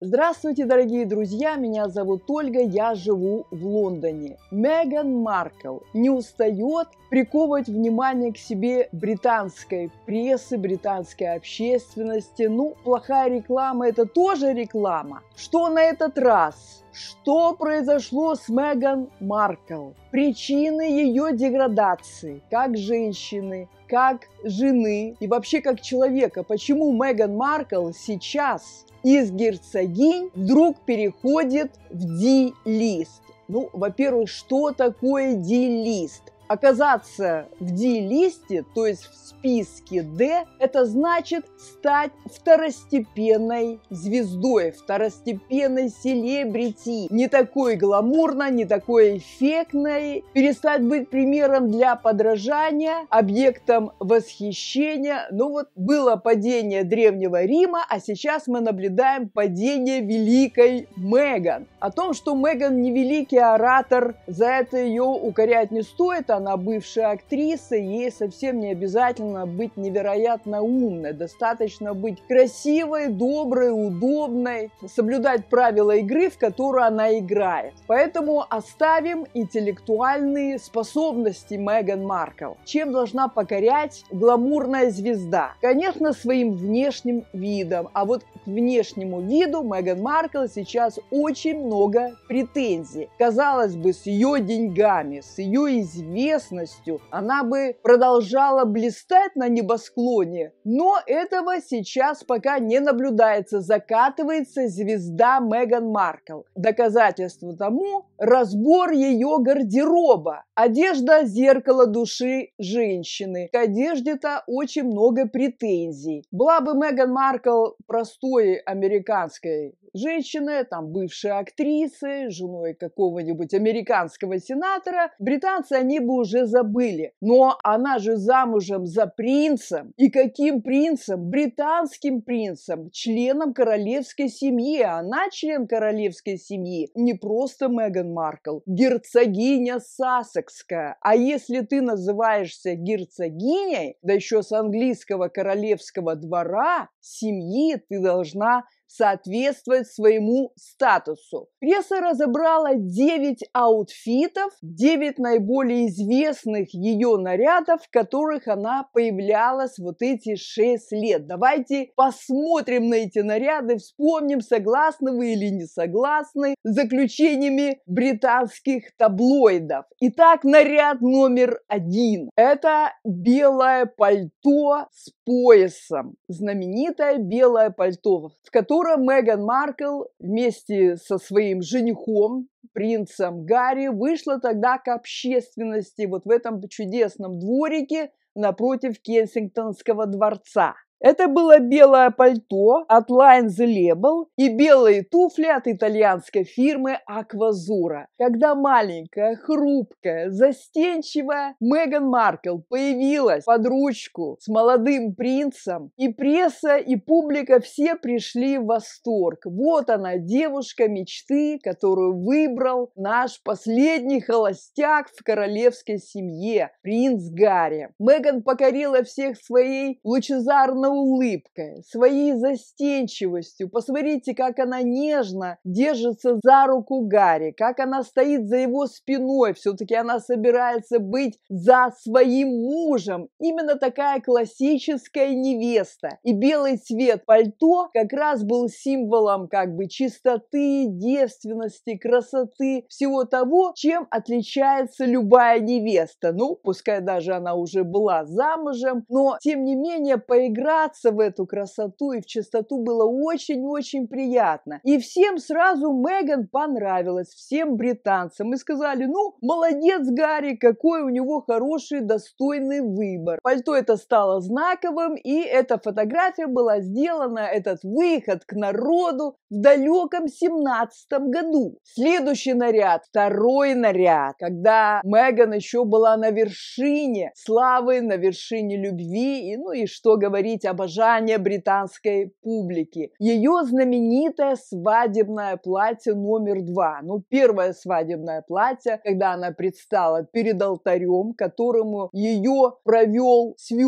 Здравствуйте, дорогие друзья! Меня зовут Ольга, я живу в Лондоне. Меган Маркл не устает приковывать внимание к себе британской прессы, британской общественности. Ну, плохая реклама – это тоже реклама. Что на этот раз? Что произошло с Меган Маркл? Причины ее деградации как женщины, как жены и вообще как человека. Почему Меган Маркл сейчас из герцогинь вдруг переходит в ди-лист. Ну, во-первых, что такое ди-лист? Оказаться в D-листе, то есть в списке D, это значит стать второстепенной звездой, второстепенной селебрити. Не такой гламурной, не такой эффектной, перестать быть примером для подражания, объектом восхищения. Ну вот было падение Древнего Рима, а сейчас мы наблюдаем падение великой Меган. О том, что Меган не великий оратор, за это ее укорять не стоит, она бывшая актриса, ей совсем не обязательно быть невероятно умной. Достаточно быть красивой, доброй, удобной, соблюдать правила игры, в которую она играет. Поэтому оставим интеллектуальные способности Меган Маркл. Чем должна покорять гламурная звезда? Конечно, своим внешним видом. А вот к внешнему виду Меган Маркл сейчас очень много претензий. Казалось бы, с ее деньгами, с ее известностью, известностью. Она бы продолжала блистать на небосклоне, но этого сейчас пока не наблюдается. Закатывается звезда Меган Маркл. Доказательство тому – разбор ее гардероба. Одежда – зеркало души женщины. К одежде-то очень много претензий. Была бы Меган Маркл простой американской женщины, там бывшие актрисы, женой какого-нибудь американского сенатора. Британцы они бы уже забыли. Но она же замужем за принцем. И каким принцем? Британским принцем, членом королевской семьи. Она член королевской семьи. Не просто Меган Маркл, герцогиня Сасекская. А если ты называешься герцогиней, да еще с английского королевского двора, семьи, ты должна соответствовать своему статусу. Пресса разобрала 9 аутфитов, 9 наиболее известных ее нарядов, в которых она появлялась вот эти 6 лет. Давайте посмотрим на эти наряды, вспомним, согласны вы или не согласны с заключениями британских таблоидов. Итак, наряд номер один. Это белое пальто с поясом. Знаменитое белое пальто, в котором Дура Меган Маркл вместе со своим женихом, принцем Гарри, вышла тогда к общественности вот в этом чудесном дворике напротив Кенсингтонского дворца – это было белое пальто от Line the Label и белые туфли от итальянской фирмы Аквазура. Когда маленькая, хрупкая, застенчивая Меган Маркл появилась под ручку с молодым принцем, и пресса, и публика все пришли в восторг. Вот она, девушка мечты, которую выбрал наш последний холостяк в королевской семье, принц Гарри. Меган покорила всех своей лучезарной она улыбкой, своей застенчивостью. Посмотрите, как она нежно держится за руку Гарри, как она стоит за его спиной. Все-таки она собирается быть за своим мужем. Именно такая классическая невеста. И белый цвет пальто как раз был символом как бы чистоты, девственности, красоты, всего того, чем отличается любая невеста. Ну, пускай даже она уже была замужем, но тем не менее поиграть играться в эту красоту и в чистоту было очень-очень приятно. И всем сразу Меган понравилась, всем британцам. И сказали, ну, молодец Гарри, какой у него хороший, достойный выбор. Пальто это стало знаковым, и эта фотография была сделана, этот выход к народу в далеком семнадцатом году. Следующий наряд, второй наряд, когда Меган еще была на вершине славы, на вершине любви, и ну и что говорить обожание британской публики. Ее знаменитое свадебное платье номер два. Ну, первое свадебное платье, когда она предстала перед алтарем, которому ее провел свекор,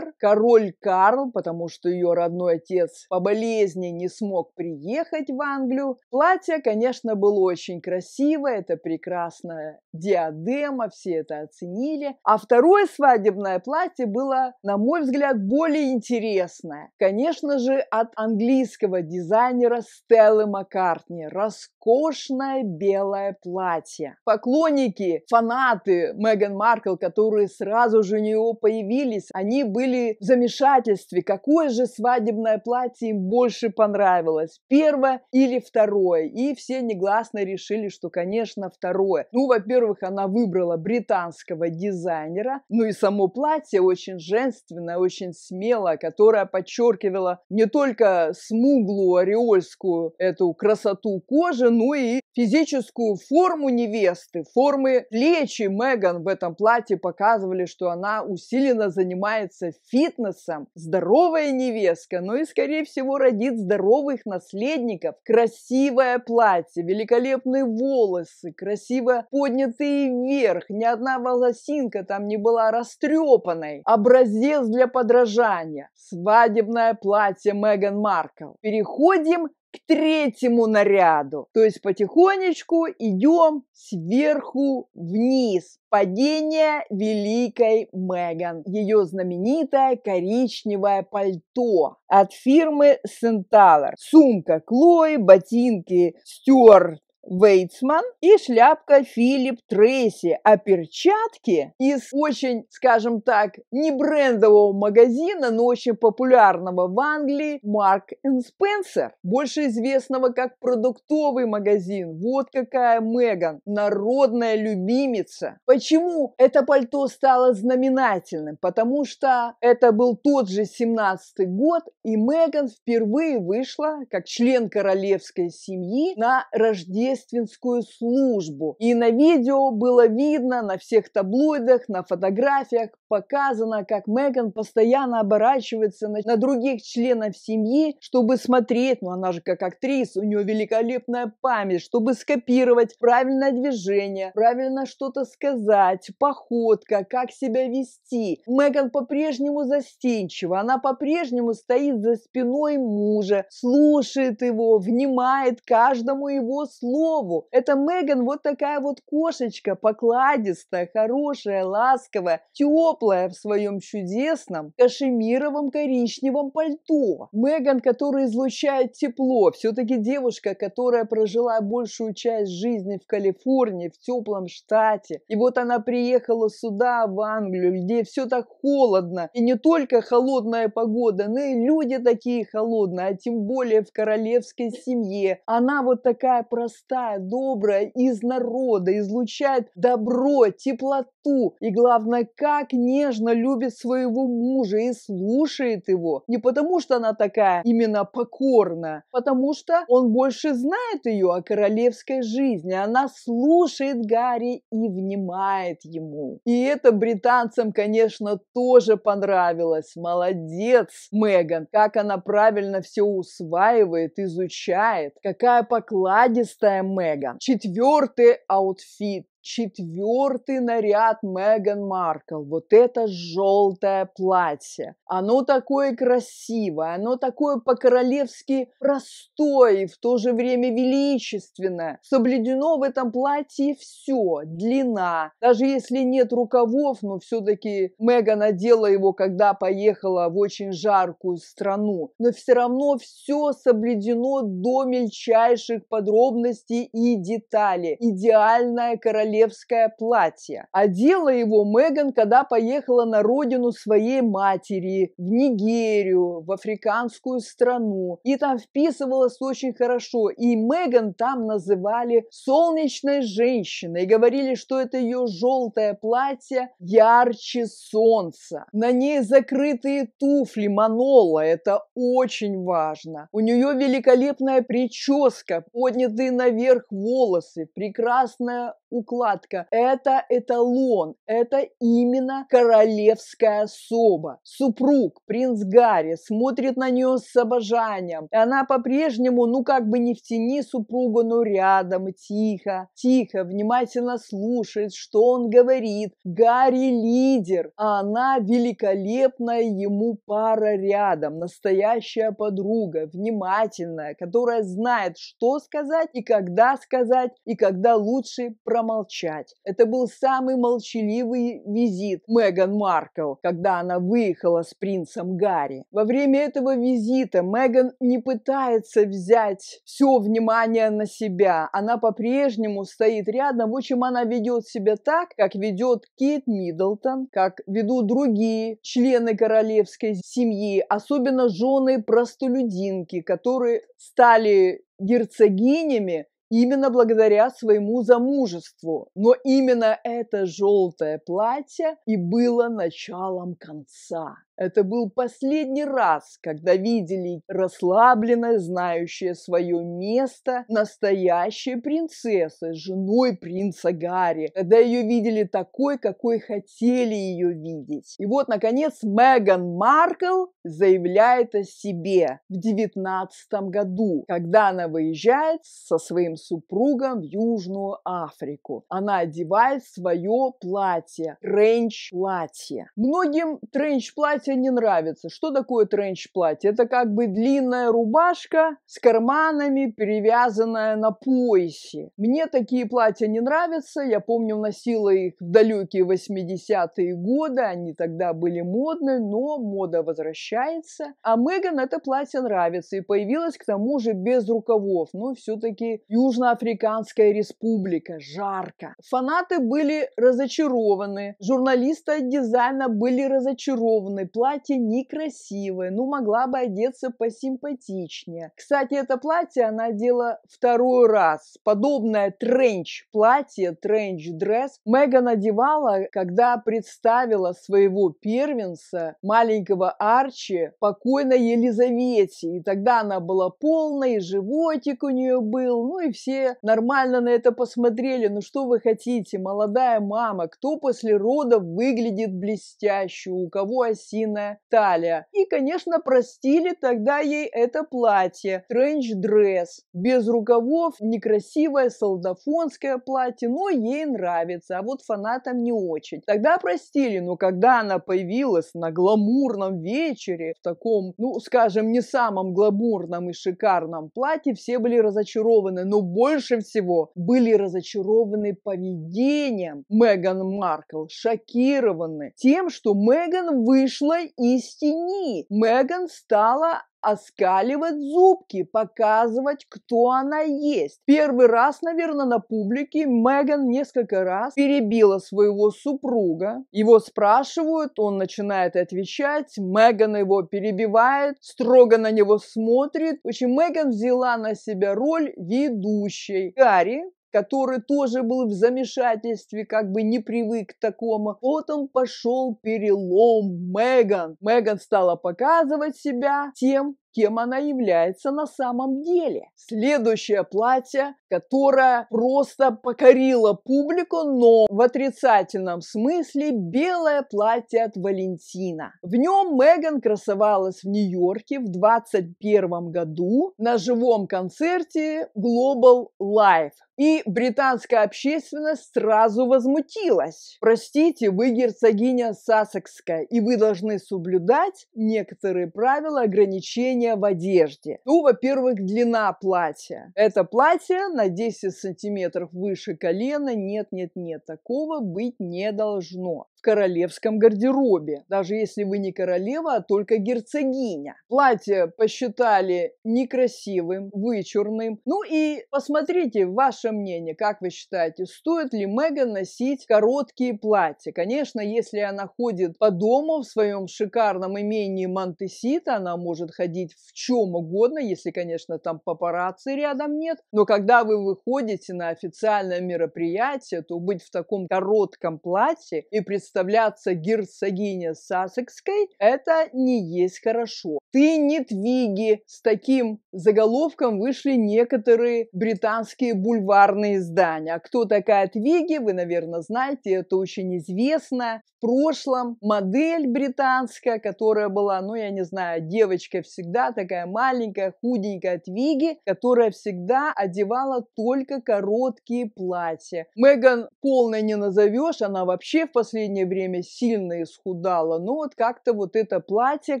король Карл, потому что ее родной отец по болезни не смог приехать в Англию. Платье, конечно, было очень красивое, это прекрасная диадема, все это оценили. А второе свадебное платье было, на мой взгляд, более интересное интересное. Конечно же, от английского дизайнера Стеллы Маккартни. Роскошное белое платье. Поклонники, фанаты Меган Маркл, которые сразу же у нее появились, они были в замешательстве, какое же свадебное платье им больше понравилось, первое или второе. И все негласно решили, что, конечно, второе. Ну, во-первых, она выбрала британского дизайнера, ну и само платье очень женственное, очень смелое, которое которая подчеркивала не только смуглую ореольскую эту красоту кожи, но и физическую форму невесты, формы плечи Меган в этом платье показывали, что она усиленно занимается фитнесом. Здоровая невестка, но ну и, скорее всего, родит здоровых наследников. Красивое платье, великолепные волосы, красиво поднятые вверх, ни одна волосинка там не была растрепанной. Образец для подражания свадебное платье Меган Маркл. Переходим к третьему наряду. То есть потихонечку идем сверху вниз. Падение великой Меган. Ее знаменитое коричневое пальто от фирмы Сенталер. Сумка клой, ботинки Стюарт Вейтсман и шляпка Филипп Трейси, а перчатки из очень, скажем так, не брендового магазина, но очень популярного в Англии Марк Спенсер, больше известного как продуктовый магазин. Вот какая Меган, народная любимица. Почему это пальто стало знаменательным? Потому что это был тот же 17-й год, и Меган впервые вышла как член королевской семьи на рождественское рождественскую службу. И на видео было видно, на всех таблоидах, на фотографиях показано, как Меган постоянно оборачивается на, на других членов семьи, чтобы смотреть, ну она же как актриса, у нее великолепная память, чтобы скопировать правильное движение, правильно что-то сказать, походка, как себя вести. Меган по-прежнему застенчива, она по-прежнему стоит за спиной мужа, слушает его, внимает каждому его слову, слову, это Меган вот такая вот кошечка, покладистая, хорошая, ласковая, теплая в своем чудесном кашемировом коричневом пальто. Меган, которая излучает тепло, все-таки девушка, которая прожила большую часть жизни в Калифорнии, в теплом штате. И вот она приехала сюда, в Англию, где все так холодно. И не только холодная погода, но и люди такие холодные, а тем более в королевской семье. Она вот такая простая простая, добрая, из народа, излучает добро, теплоту, рту. И главное, как нежно любит своего мужа и слушает его. Не потому, что она такая именно покорна, потому что он больше знает ее о королевской жизни. Она слушает Гарри и внимает ему. И это британцам, конечно, тоже понравилось. Молодец, Меган, как она правильно все усваивает, изучает. Какая покладистая Меган. Четвертый аутфит четвертый наряд Меган Маркл. Вот это желтое платье. Оно такое красивое, оно такое по-королевски простое и в то же время величественное. Соблюдено в этом платье все. Длина. Даже если нет рукавов, но все-таки Меган надела его, когда поехала в очень жаркую страну. Но все равно все соблюдено до мельчайших подробностей и деталей. Идеальная королева королевское платье. Одела его Меган, когда поехала на родину своей матери, в Нигерию, в африканскую страну. И там вписывалась очень хорошо. И Меган там называли солнечной женщиной. И говорили, что это ее желтое платье ярче солнца. На ней закрытые туфли Манола. Это очень важно. У нее великолепная прическа, поднятые наверх волосы, прекрасная укладка Златка, это эталон, это именно королевская особа. Супруг, принц Гарри, смотрит на нее с обожанием. И она по-прежнему, ну как бы не в тени супруга, но рядом, тихо, тихо, внимательно слушает, что он говорит. Гарри лидер, а она великолепная ему пара рядом, настоящая подруга, внимательная, которая знает, что сказать и когда сказать, и когда лучше промолчать молчать. Это был самый молчаливый визит Меган Маркл, когда она выехала с принцем Гарри. Во время этого визита Меган не пытается взять все внимание на себя. Она по-прежнему стоит рядом. В общем, она ведет себя так, как ведет Кейт Миддлтон, как ведут другие члены королевской семьи, особенно жены простолюдинки, которые стали герцогинями именно благодаря своему замужеству. Но именно это желтое платье и было началом конца. Это был последний раз, когда видели расслабленное, знающее свое место, настоящая принцесса, женой принца Гарри. Когда ее видели такой, какой хотели ее видеть. И вот, наконец, Меган Маркл заявляет о себе в девятнадцатом году, когда она выезжает со своим супругом в Южную Африку. Она одевает свое платье, тренч-платье. Многим тренч-платье платье не нравится. Что такое тренч-платье? Это как бы длинная рубашка с карманами, перевязанная на поясе. Мне такие платья не нравятся. Я помню, носила их в далекие 80-е годы. Они тогда были модны, но мода возвращается. А Меган это платье нравится и появилось к тому же без рукавов. Но все-таки Южноафриканская республика, жарко. Фанаты были разочарованы. Журналисты от дизайна были разочарованы платье некрасивое, ну могла бы одеться посимпатичнее. Кстати, это платье она одела второй раз. Подобное тренч-платье, тренч-дресс Меган надевала, когда представила своего первенца, маленького Арчи, покойной Елизавете. И тогда она была полной, и животик у нее был, ну и все нормально на это посмотрели. Ну что вы хотите, молодая мама, кто после родов выглядит блестяще, у кого осин длинная талия. И, конечно, простили тогда ей это платье, тренч-дресс, без рукавов, некрасивое солдафонское платье, но ей нравится, а вот фанатам не очень. Тогда простили, но когда она появилась на гламурном вечере, в таком, ну, скажем, не самом гламурном и шикарном платье, все были разочарованы, но больше всего были разочарованы поведением Меган Маркл, шокированы тем, что Меган вышла и с тени. Меган стала оскаливать зубки, показывать, кто она есть. Первый раз, наверное, на публике Меган несколько раз перебила своего супруга. Его спрашивают, он начинает отвечать, Меган его перебивает, строго на него смотрит. В общем, Меган взяла на себя роль ведущей. Гарри который тоже был в замешательстве, как бы не привык к такому. Потом пошел перелом Меган. Меган стала показывать себя тем, кем она является на самом деле. Следующее платье, которое просто покорило публику, но в отрицательном смысле белое платье от Валентина. В нем Меган красовалась в Нью-Йорке в 21 году на живом концерте Global Live. И британская общественность сразу возмутилась. Простите, вы герцогиня Сассекская, и вы должны соблюдать некоторые правила ограничения изменения в одежде. Ну, во-первых, длина платья. Это платье на 10 сантиметров выше колена. Нет, нет, нет, такого быть не должно В королевском гардеробе, даже если вы не королева, а только герцогиня. Платье посчитали некрасивым, вычурным. Ну и посмотрите ваше мнение, как вы считаете, стоит ли Меган носить короткие платья? Конечно, если она ходит по дому в своем шикарном имении Монтесита, она может ходить быть в чем угодно, если, конечно, там папарацци рядом нет. Но когда вы выходите на официальное мероприятие, то быть в таком коротком платье и представляться герцогиня Сассекской – это не есть хорошо. «Ты не твиги» с таким заголовком вышли некоторые британские бульварные издания. А кто такая твиги, вы, наверное, знаете, это очень известная в прошлом модель британская, которая была, ну, я не знаю, девочка всегда такая маленькая, худенькая Твиги, которая всегда одевала только короткие платья. Меган полной не назовешь, она вообще в последнее время сильно исхудала, но вот как-то вот это платье,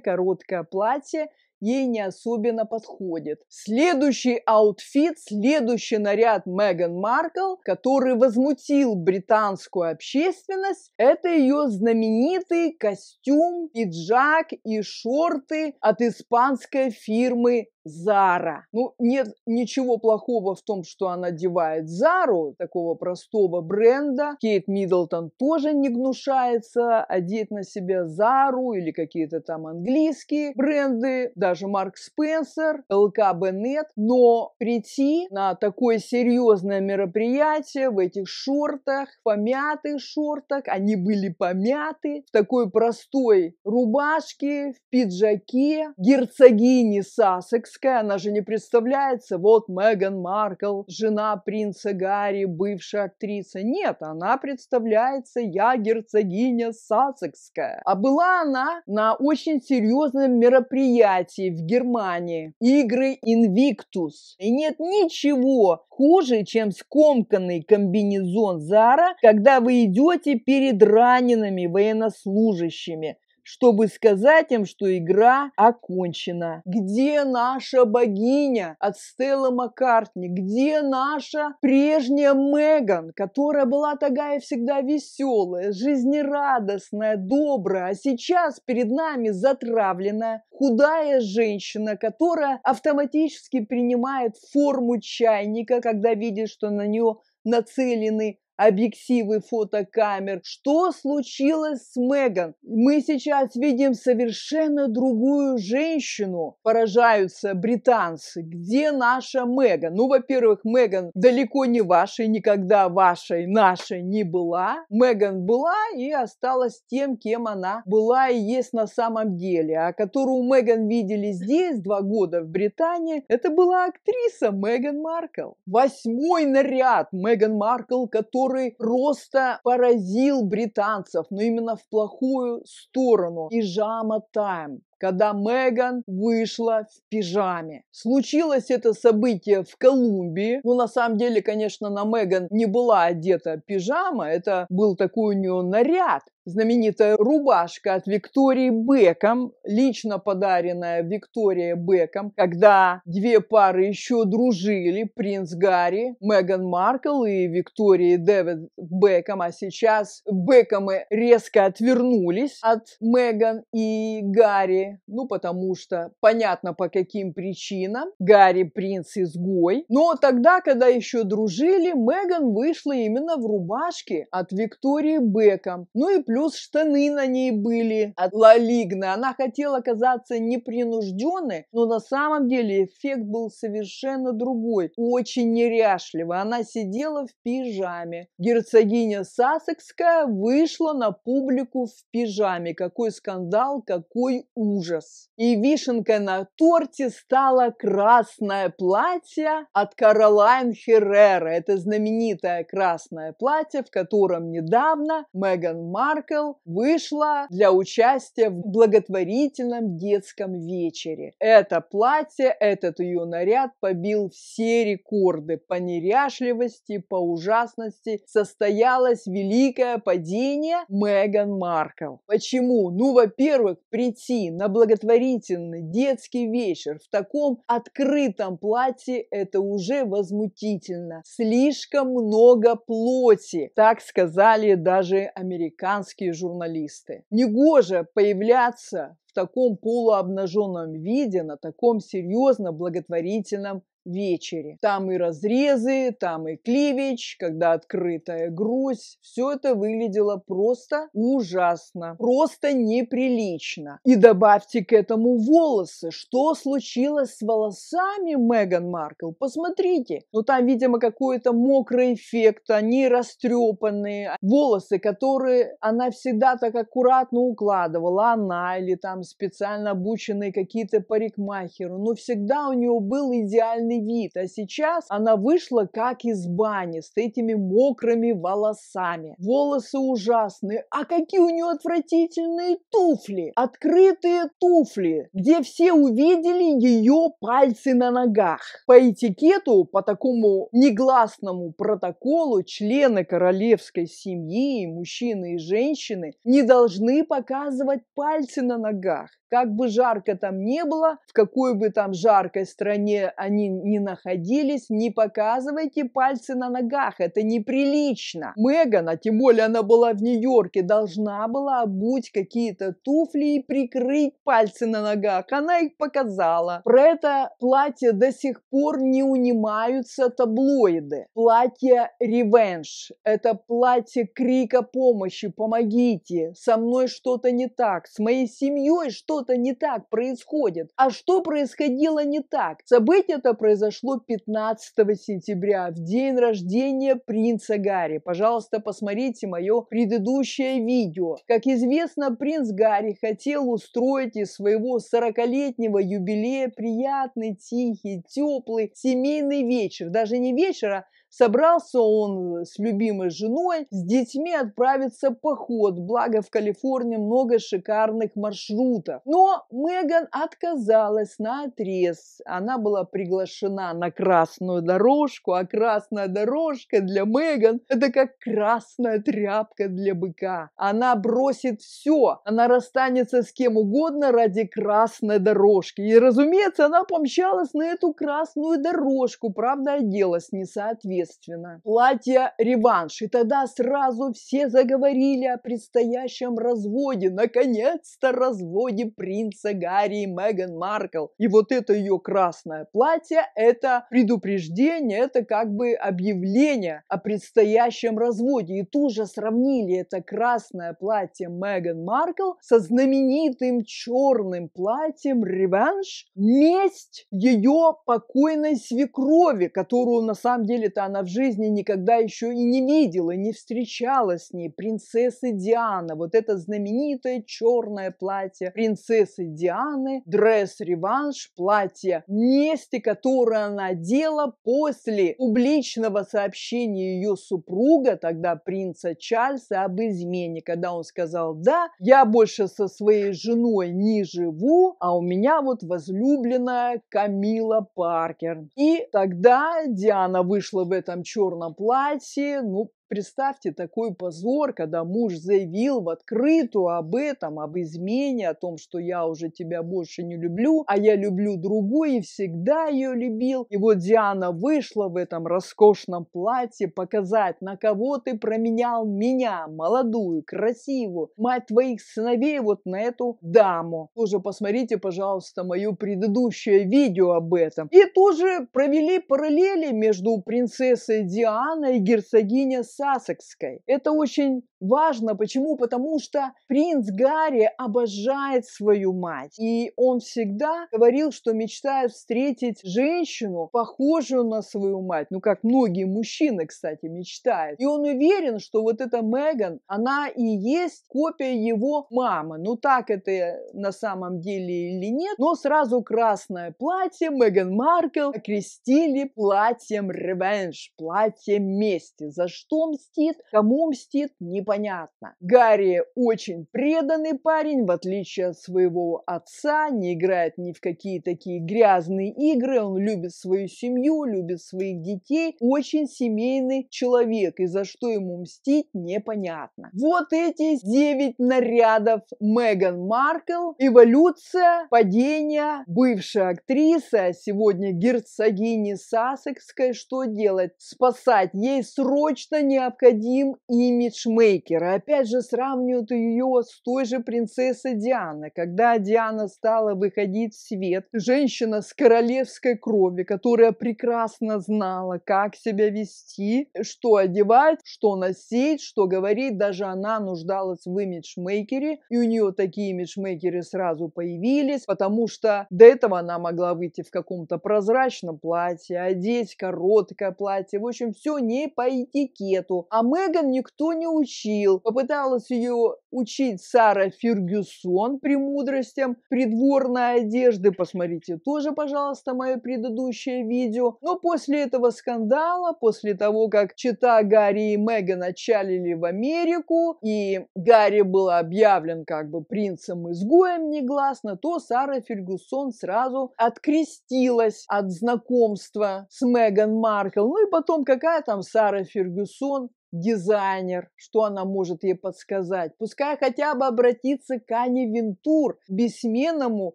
короткое платье, ей не особенно подходит. Следующий аутфит, следующий наряд Меган Маркл, который возмутил британскую общественность, это ее знаменитый костюм, пиджак и шорты от испанской фирмы Зара. Ну, нет ничего плохого в том, что она одевает Зару, такого простого бренда. Кейт Миддлтон тоже не гнушается одеть на себя Зару или какие-то там английские бренды, даже Марк Спенсер, ЛК Беннет. Но прийти на такое серьезное мероприятие в этих шортах, помятых шортах, они были помяты, в такой простой рубашке, в пиджаке, герцогини Сассекс Рижская, она же не представляется, вот Меган Маркл, жена принца Гарри, бывшая актриса. Нет, она представляется, я герцогиня Сассекская. А была она на очень серьезном мероприятии в Германии. Игры Invictus. И нет ничего хуже, чем скомканный комбинезон Зара, когда вы идете перед ранеными военнослужащими чтобы сказать им, что игра окончена. Где наша богиня от Стелла Маккартни? Где наша прежняя Меган, которая была такая всегда веселая, жизнерадостная, добрая, а сейчас перед нами затравленная, худая женщина, которая автоматически принимает форму чайника, когда видит, что на нее нацелены объективы фотокамер. Что случилось с Меган? Мы сейчас видим совершенно другую женщину, поражаются британцы. Где наша Меган? Ну, во-первых, Меган далеко не вашей, никогда вашей, нашей не была. Меган была и осталась тем, кем она была и есть на самом деле. А которую Меган видели здесь два года в Британии, это была актриса Меган Маркл. Восьмой наряд Меган Маркл, который который просто поразил британцев, но именно в плохую сторону. И Жама Тайм, когда Меган вышла в пижаме. Случилось это событие в Колумбии. Ну, на самом деле, конечно, на Меган не была одета пижама, это был такой у нее наряд. Знаменитая рубашка от Виктории Беком, лично подаренная Виктория Беком, когда две пары еще дружили, принц Гарри, Меган Маркл и Виктория Дэвид Беком, а сейчас Бекомы резко отвернулись от Меган и Гарри, ну потому что понятно по каким причинам. Гарри принц-изгой. Но тогда, когда еще дружили, Меган вышла именно в рубашке от Виктории Беком. Ну и плюс штаны на ней были от Лалигны. Она хотела казаться непринужденной, но на самом деле эффект был совершенно другой. Очень неряшливо. Она сидела в пижаме. Герцогиня Сассекская вышла на публику в пижаме. Какой скандал, какой ум ужас. И вишенкой на торте стало красное платье от Каролайн Херрера. Это знаменитое красное платье, в котором недавно Меган Маркл вышла для участия в благотворительном детском вечере. Это платье, этот ее наряд побил все рекорды по неряшливости, по ужасности. Состоялось великое падение Меган Маркл. Почему? Ну, во-первых, прийти на на благотворительный детский вечер в таком открытом платье это уже возмутительно. Слишком много плоти, так сказали даже американские журналисты. Негоже появляться в таком полуобнаженном виде на таком серьезно благотворительном вечере. Там и разрезы, там и кливич, когда открытая грудь. Все это выглядело просто ужасно, просто неприлично. И добавьте к этому волосы. Что случилось с волосами Меган Маркл? Посмотрите. Ну там, видимо, какой-то мокрый эффект, они растрепанные. Волосы, которые она всегда так аккуратно укладывала, она или там специально обученные какие-то парикмахеры. Но всегда у нее был идеальный несчастный вид, а сейчас она вышла как из бани с этими мокрыми волосами. Волосы ужасные, а какие у нее отвратительные туфли, открытые туфли, где все увидели ее пальцы на ногах. По этикету, по такому негласному протоколу, члены королевской семьи, мужчины и женщины, не должны показывать пальцы на ногах. Как бы жарко там не было, в какой бы там жаркой стране они не находились, не показывайте пальцы на ногах, это неприлично. Меган, а тем более она была в Нью-Йорке, должна была обуть какие-то туфли и прикрыть пальцы на ногах. Она их показала. Про это платье до сих пор не унимаются таблоиды. Платье «Ревенж» – это платье крика помощи, помогите, со мной что-то не так, с моей семьей что-то не так происходит. А что происходило не так? События-то происходили произошло 15 сентября, в день рождения принца Гарри. Пожалуйста, посмотрите мое предыдущее видео. Как известно, принц Гарри хотел устроить из своего 40-летнего юбилея приятный, тихий, теплый семейный вечер. Даже не вечер, а Собрался он э, с любимой женой, с детьми отправиться в поход, благо в Калифорнии много шикарных маршрутов. Но Меган отказалась на отрез. Она была приглашена на красную дорожку, а красная дорожка для Меган – это как красная тряпка для быка. Она бросит все, она расстанется с кем угодно ради красной дорожки. И, разумеется, она помчалась на эту красную дорожку, правда, оделась не соответственно соответственно. Платье реванш. И тогда сразу все заговорили о предстоящем разводе. Наконец-то разводе принца Гарри и Меган Маркл. И вот это ее красное платье – это предупреждение, это как бы объявление о предстоящем разводе. И тут же сравнили это красное платье Меган Маркл со знаменитым черным платьем реванш – месть ее покойной свекрови, которую на самом деле-то она она в жизни никогда еще и не видела, не встречала с ней принцессы Диана. Вот это знаменитое черное платье принцессы Дианы, дресс-реванш, платье мести, которое она одела после публичного сообщения ее супруга, тогда принца Чарльза, об измене, когда он сказал, да, я больше со своей женой не живу, а у меня вот возлюбленная Камила Паркер. И тогда Диана вышла в в этом черном платье, ну, Представьте такой позор, когда муж заявил в открытую об этом, об измене, о том, что я уже тебя больше не люблю, а я люблю другую и всегда ее любил. И вот Диана вышла в этом роскошном платье показать, на кого ты променял меня, молодую, красивую, мать твоих сыновей, вот на эту даму. Тоже посмотрите, пожалуйста, мое предыдущее видео об этом. И тоже провели параллели между принцессой Дианой и герцогиней Сасекской. Это очень важно. Почему? Потому что принц Гарри обожает свою мать. И он всегда говорил, что мечтает встретить женщину, похожую на свою мать. Ну, как многие мужчины, кстати, мечтают. И он уверен, что вот эта Меган, она и есть копия его мамы. Ну, так это на самом деле или нет. Но сразу красное платье Меган Маркл окрестили платьем ревенж, платьем мести. За что мстит, кому мстит, непонятно понятно. Гарри очень преданный парень, в отличие от своего отца, не играет ни в какие такие грязные игры, он любит свою семью, любит своих детей, очень семейный человек, и за что ему мстить, непонятно. Вот эти 9 нарядов Меган Маркл, эволюция, падение Бывшая актриса а сегодня герцогини Сассекской, что делать? Спасать. Ей срочно необходим имидж Мэй Бейкера опять же сравнивают ее с той же принцессой Дианой, Когда Диана стала выходить в свет, женщина с королевской крови, которая прекрасно знала, как себя вести, что одевать, что носить, что говорить, даже она нуждалась в имиджмейкере, и у нее такие имиджмейкеры сразу появились, потому что до этого она могла выйти в каком-то прозрачном платье, одеть короткое платье, в общем, все не по этикету. А Меган никто не учил учил. Попыталась ее учить Сара Фергюсон премудростям придворной одежды. Посмотрите тоже, пожалуйста, мое предыдущее видео. Но после этого скандала, после того, как чита Гарри и Меган отчалили в Америку, и Гарри был объявлен как бы принцем-изгоем негласно, то Сара Фергюсон сразу открестилась от знакомства с Меган Маркл. Ну и потом, какая там Сара Фергюсон, дизайнер, что она может ей подсказать. Пускай хотя бы обратиться к Ане Вентур, бессменному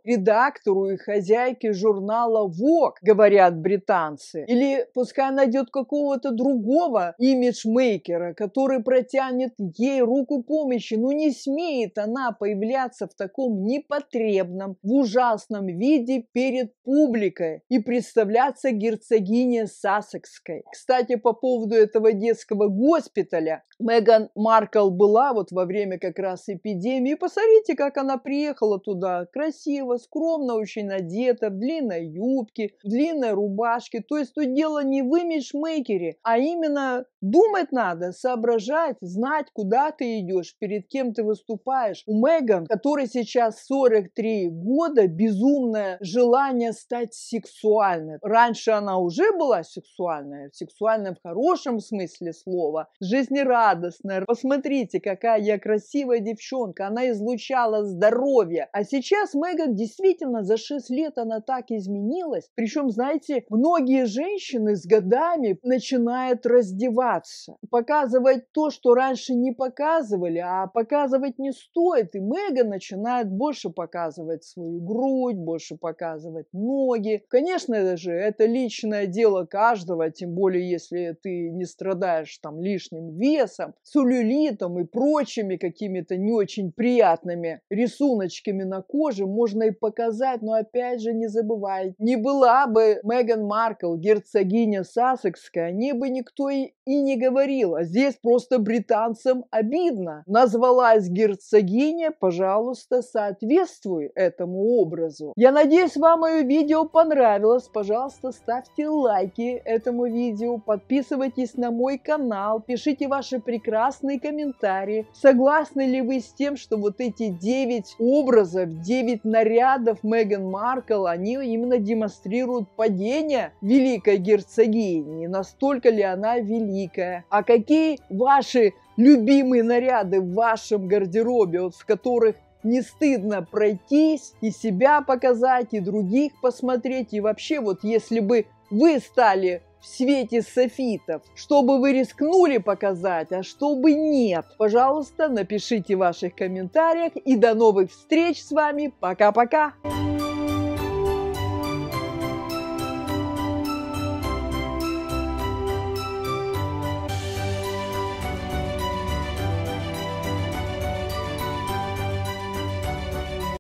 редактору и хозяйке журнала Vogue, говорят британцы. Или пускай найдет какого-то другого имиджмейкера, который протянет ей руку помощи. Но ну, не смеет она появляться в таком непотребном, в ужасном виде перед публикой и представляться герцогиней Сассекской. Кстати, по поводу этого детского гостя госпиталя. Меган Маркл была вот во время как раз эпидемии. Посмотрите, как она приехала туда. Красиво, скромно очень одета, в длинной юбке, в длинной рубашке. То есть тут дело не в имиджмейкере, а именно Думать надо, соображать, знать, куда ты идешь, перед кем ты выступаешь. У Меган, которой сейчас 43 года, безумное желание стать сексуальной. Раньше она уже была сексуальная, сексуальная в хорошем смысле слова, жизнерадостная. Посмотрите, какая я красивая девчонка, она излучала здоровье. А сейчас Меган действительно за 6 лет она так изменилась. Причем, знаете, многие женщины с годами начинают раздеваться стараться. Показывать то, что раньше не показывали, а показывать не стоит. И Мега начинает больше показывать свою грудь, больше показывать ноги. Конечно же, это личное дело каждого, тем более, если ты не страдаешь там лишним весом, целлюлитом и прочими какими-то не очень приятными рисуночками на коже, можно и показать, но опять же не забывай, не была бы Меган Маркл, герцогиня Сассекская, не бы никто и не говорила. Здесь просто британцам обидно. Назвалась герцогиня, пожалуйста, соответствуй этому образу. Я надеюсь, вам мое видео понравилось. Пожалуйста, ставьте лайки этому видео, подписывайтесь на мой канал, пишите ваши прекрасные комментарии. Согласны ли вы с тем, что вот эти 9 образов, 9 нарядов Меган Маркл, они именно демонстрируют падение великой герцогини? Настолько ли она велика? великое. А какие ваши любимые наряды в вашем гардеробе, вот в которых не стыдно пройтись и себя показать, и других посмотреть. И вообще, вот если бы вы стали в свете софитов, чтобы вы рискнули показать, а чтобы нет. Пожалуйста, напишите в ваших комментариях и до новых встреч с вами. Пока-пока!